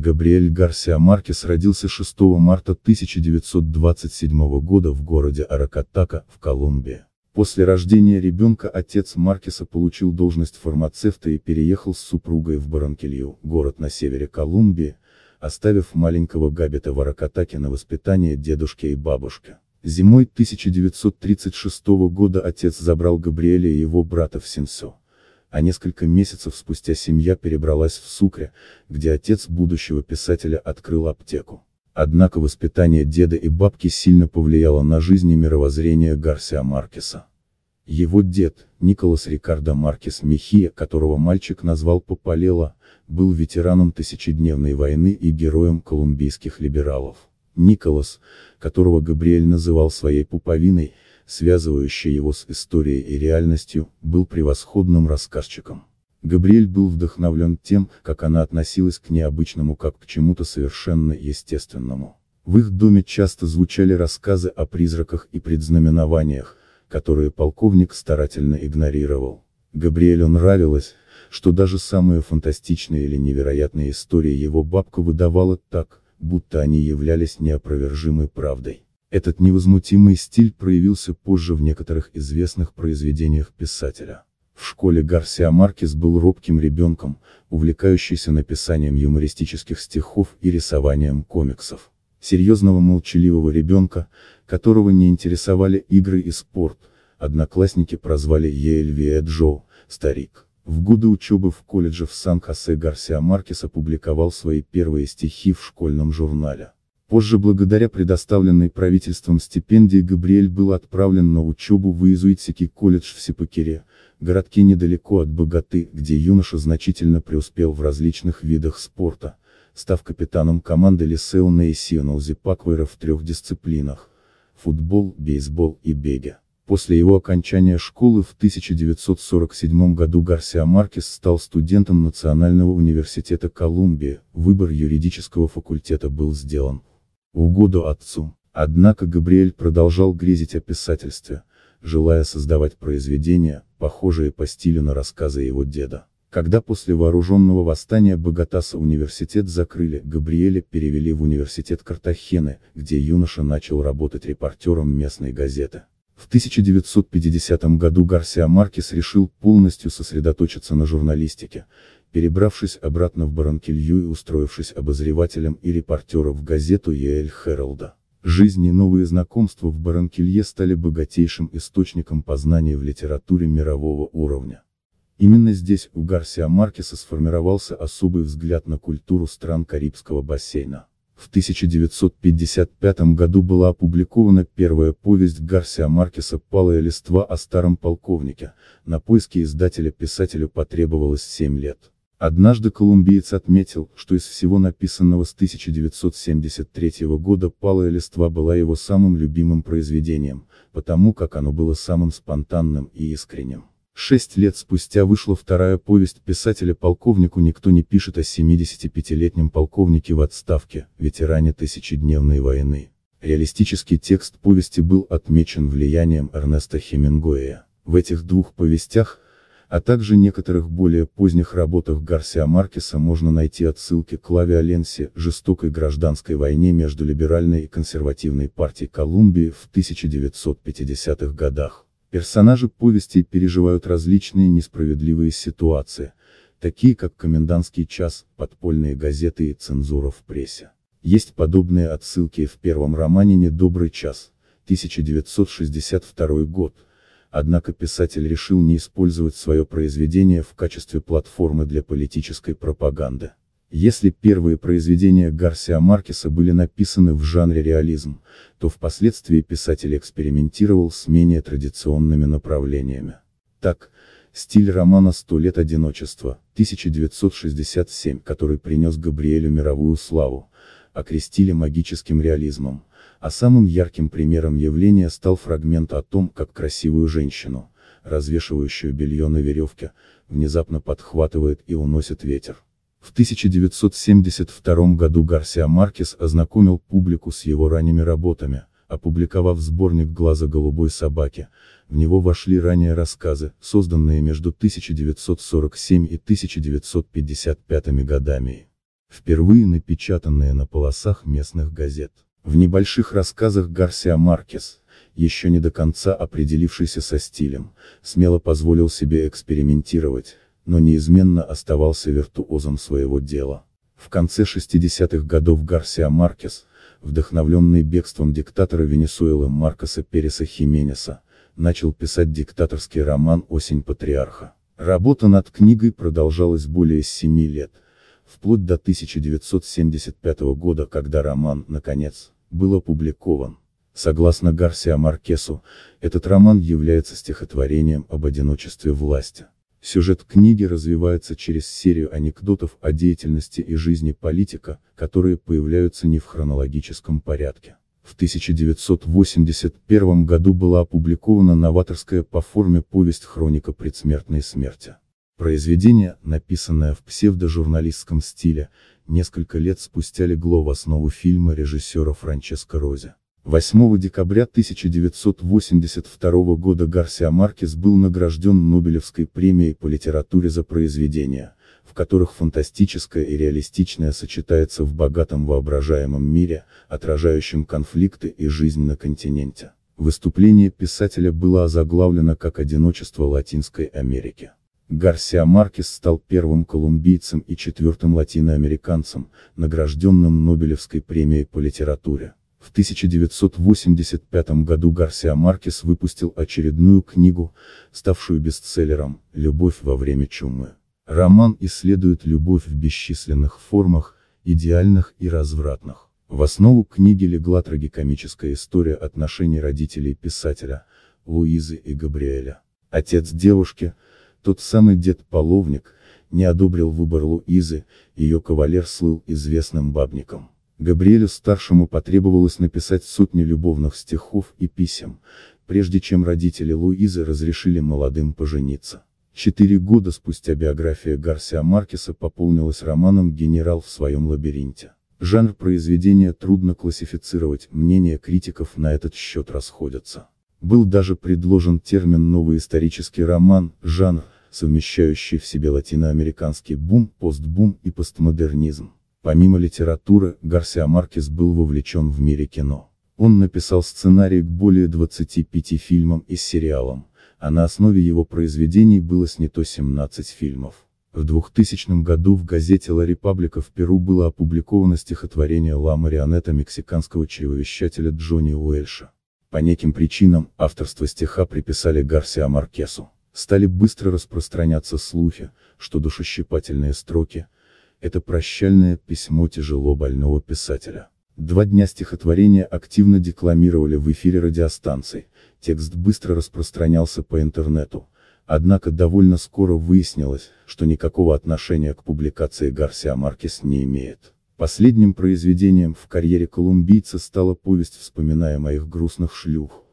Габриэль Гарсиа Маркес родился 6 марта 1927 года в городе Аракатака, в Колумбии. После рождения ребенка отец Маркеса получил должность фармацевта и переехал с супругой в Баранкелью, город на севере Колумбии, оставив маленького Габита в Аракатаке на воспитание дедушки и бабушки. Зимой 1936 года отец забрал Габриэля и его брата в Синсо а несколько месяцев спустя семья перебралась в Сукре, где отец будущего писателя открыл аптеку. Однако воспитание деда и бабки сильно повлияло на жизнь и мировоззрение Гарсиа Маркеса. Его дед, Николас Рикардо Маркес Мехия, которого мальчик назвал Попалела, был ветераном Тысячедневной войны и героем колумбийских либералов. Николас, которого Габриэль называл своей пуповиной, связывающая его с историей и реальностью, был превосходным рассказчиком. Габриэль был вдохновлен тем, как она относилась к необычному как к чему-то совершенно естественному. В их доме часто звучали рассказы о призраках и предзнаменованиях, которые полковник старательно игнорировал. Габриэлю нравилось, что даже самые фантастичные или невероятные истории его бабка выдавала так, будто они являлись неопровержимой правдой. Этот невозмутимый стиль проявился позже в некоторых известных произведениях писателя. В школе Гарсиа Маркес был робким ребенком, увлекающийся написанием юмористических стихов и рисованием комиксов. Серьезного молчаливого ребенка, которого не интересовали игры и спорт, одноклассники прозвали Ельвия Джо, старик. В годы учебы в колледже в Сан-Хосе Гарсиа Маркес опубликовал свои первые стихи в школьном журнале. Позже благодаря предоставленной правительством стипендии Габриэль был отправлен на учебу в Иезуитский колледж в Сипакере, городке недалеко от Богаты, где юноша значительно преуспел в различных видах спорта, став капитаном команды Лисео Нейсионал Зипаквера в трех дисциплинах – футбол, бейсбол и беге. После его окончания школы в 1947 году Гарсиа Маркес стал студентом Национального университета Колумбии, выбор юридического факультета был сделан угоду отцу. Однако Габриэль продолжал грезить о писательстве, желая создавать произведения, похожие по стилю на рассказы его деда. Когда после вооруженного восстания Богатаса университет закрыли, Габриэля перевели в университет Картахены, где юноша начал работать репортером местной газеты. В 1950 году Гарсиа Маркес решил полностью сосредоточиться на журналистике, Перебравшись обратно в Баранкилью и устроившись обозревателем и репортером в газету Ель Хэролда. жизни новые знакомства в Баранкилье стали богатейшим источником познания в литературе мирового уровня. Именно здесь у Гарсиа Маркеса сформировался особый взгляд на культуру стран Карибского бассейна. В 1955 году была опубликована первая повесть Гарсиа Маркеса «Палая листва о старом полковнике», на поиски издателя писателю потребовалось 7 лет. Однажды колумбиец отметил, что из всего написанного с 1973 года «Палая листва» была его самым любимым произведением, потому как оно было самым спонтанным и искренним. Шесть лет спустя вышла вторая повесть писателя полковнику «Никто не пишет о 75-летнем полковнике в отставке, ветеране тысячедневной войны». Реалистический текст повести был отмечен влиянием Эрнеста Хемингуэя. В этих двух повестях, а также некоторых более поздних работах Гарсиа Маркеса можно найти отсылки к Лаве Аленсе, жестокой гражданской войне между либеральной и консервативной партией Колумбии в 1950-х годах. Персонажи повести переживают различные несправедливые ситуации, такие как комендантский час, подпольные газеты и цензура в прессе. Есть подобные отсылки в первом романе «Недобрый час», 1962 год, Однако писатель решил не использовать свое произведение в качестве платформы для политической пропаганды. Если первые произведения Гарсиа Маркеса были написаны в жанре реализм, то впоследствии писатель экспериментировал с менее традиционными направлениями. Так, стиль романа «Сто лет одиночества» 1967, который принес Габриэлю мировую славу, окрестили магическим реализмом. А самым ярким примером явления стал фрагмент о том, как красивую женщину, развешивающую белье на веревке, внезапно подхватывает и уносит ветер. В 1972 году Гарсиа Маркес ознакомил публику с его ранними работами, опубликовав сборник «Глаза голубой собаки», в него вошли ранее рассказы, созданные между 1947 и 1955 годами, впервые напечатанные на полосах местных газет. В небольших рассказах Гарсиа Маркес, еще не до конца определившийся со стилем, смело позволил себе экспериментировать, но неизменно оставался виртуозом своего дела. В конце 60-х годов Гарсиа Маркес, вдохновленный бегством диктатора Венесуэлы Маркоса Переса Хименеса, начал писать диктаторский роман «Осень патриарха». Работа над книгой продолжалась более семи лет, вплоть до 1975 года, когда роман, наконец, был опубликован. Согласно Гарсиа Маркесу, этот роман является стихотворением об одиночестве власти. Сюжет книги развивается через серию анекдотов о деятельности и жизни политика, которые появляются не в хронологическом порядке. В 1981 году была опубликована новаторская по форме повесть «Хроника предсмертной смерти». Произведение, написанное в псевдожурналистском стиле, несколько лет спустя легло в основу фильма режиссера Франческо Рози. 8 декабря 1982 года Гарсия Маркес был награжден Нобелевской премией по литературе за произведения, в которых фантастическое и реалистичное сочетается в богатом воображаемом мире, отражающем конфликты и жизнь на континенте. Выступление писателя было озаглавлено как «Одиночество Латинской Америки». Гарсиа Маркес стал первым колумбийцем и четвертым латиноамериканцем, награжденным Нобелевской премией по литературе. В 1985 году Гарсиа Маркес выпустил очередную книгу, ставшую бестселлером «Любовь во время чумы». Роман исследует любовь в бесчисленных формах, идеальных и развратных. В основу книги легла трагикомическая история отношений родителей писателя, Луизы и Габриэля. Отец девушки – тот самый дед Половник, не одобрил выбор Луизы, ее кавалер слыл известным бабником. Габриэлю-старшему потребовалось написать сотни любовных стихов и писем, прежде чем родители Луизы разрешили молодым пожениться. Четыре года спустя биография Гарсия Маркеса пополнилась романом «Генерал в своем лабиринте». Жанр произведения трудно классифицировать, мнения критиков на этот счет расходятся. Был даже предложен термин «новый исторический роман», жанр, совмещающий в себе латиноамериканский бум, постбум и постмодернизм. Помимо литературы, Гарсиа Маркес был вовлечен в мире кино. Он написал сценарий к более 25 фильмам и сериалам, а на основе его произведений было снято 17 фильмов. В 2000 году в газете «Ла Репаблика» в Перу было опубликовано стихотворение «Ла Марионета» мексиканского чревовещателя Джонни Уэльша. По неким причинам, авторство стиха приписали Гарсиа Маркесу стали быстро распространяться слухи, что душещипательные строки – это прощальное письмо тяжело больного писателя. Два дня стихотворения активно декламировали в эфире радиостанций, текст быстро распространялся по интернету, однако довольно скоро выяснилось, что никакого отношения к публикации Гарсиа Маркес не имеет. Последним произведением в карьере колумбийца стала повесть «Вспоминая моих грустных шлюх»,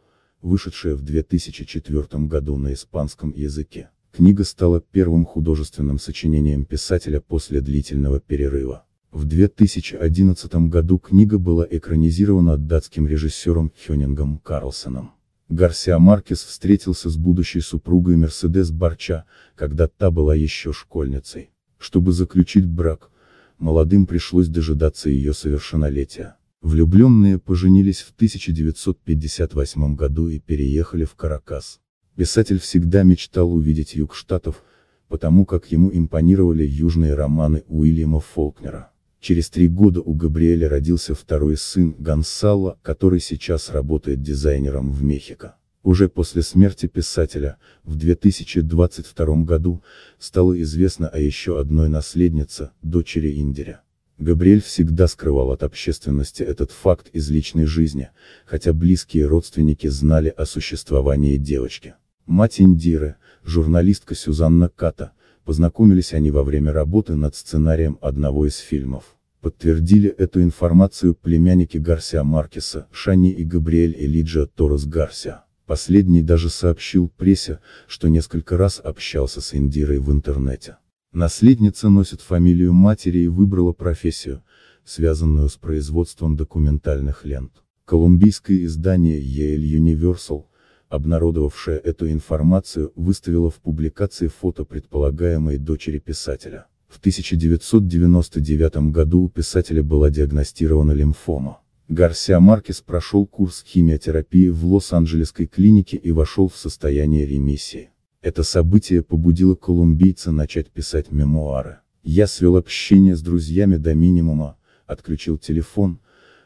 вышедшая в 2004 году на испанском языке. Книга стала первым художественным сочинением писателя после длительного перерыва. В 2011 году книга была экранизирована датским режиссером Хёнингом Карлсоном. Гарсиа Маркес встретился с будущей супругой Мерседес Барча, когда та была еще школьницей. Чтобы заключить брак, молодым пришлось дожидаться ее совершеннолетия. Влюбленные поженились в 1958 году и переехали в Каракас. Писатель всегда мечтал увидеть юг штатов, потому как ему импонировали южные романы Уильяма Фолкнера. Через три года у Габриэля родился второй сын, Гонсало, который сейчас работает дизайнером в Мехико. Уже после смерти писателя, в 2022 году, стало известно о еще одной наследнице, дочери Индиря. Габриэль всегда скрывал от общественности этот факт из личной жизни, хотя близкие родственники знали о существовании девочки. Мать Индиры, журналистка Сюзанна Ката, познакомились они во время работы над сценарием одного из фильмов. Подтвердили эту информацию племянники Гарсиа Маркеса, Шани и Габриэль Элиджа Торрес Гарсиа. Последний даже сообщил прессе, что несколько раз общался с Индирой в интернете. Наследница носит фамилию матери и выбрала профессию, связанную с производством документальных лент. Колумбийское издание Yale Universal, обнародовавшее эту информацию, выставило в публикации фото предполагаемой дочери писателя. В 1999 году у писателя была диагностирована лимфома. Гарсиа Маркес прошел курс химиотерапии в Лос-Анджелесской клинике и вошел в состояние ремиссии. Это событие побудило колумбийца начать писать мемуары. Я свел общение с друзьями до минимума, отключил телефон,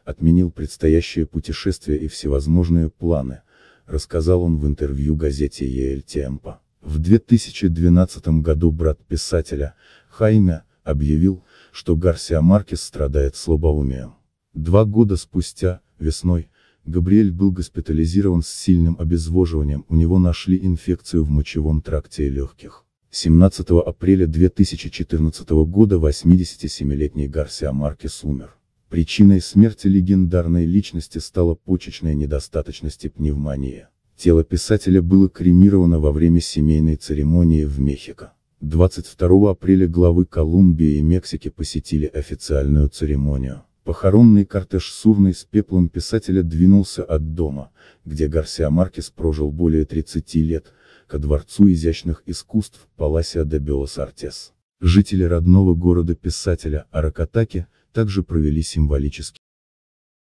отменил предстоящее путешествие и всевозможные планы, рассказал он в интервью газете «Ель Темпо». В 2012 году брат писателя, Хайме, объявил, что Гарсия Маркес страдает слабоумием. Два года спустя, весной, Габриэль был госпитализирован с сильным обезвоживанием, у него нашли инфекцию в мочевом тракте и легких. 17 апреля 2014 года 87-летний Гарсиа Маркес умер. Причиной смерти легендарной личности стала почечная недостаточность и пневмония. Тело писателя было кремировано во время семейной церемонии в Мехико. 22 апреля главы Колумбии и Мексики посетили официальную церемонию. Похоронный кортеж с с пеплом писателя двинулся от дома, где Гарсиа Маркес прожил более 30 лет, ко дворцу изящных искусств Паласио де Белос Артес. Жители родного города писателя Аракатаки также провели символический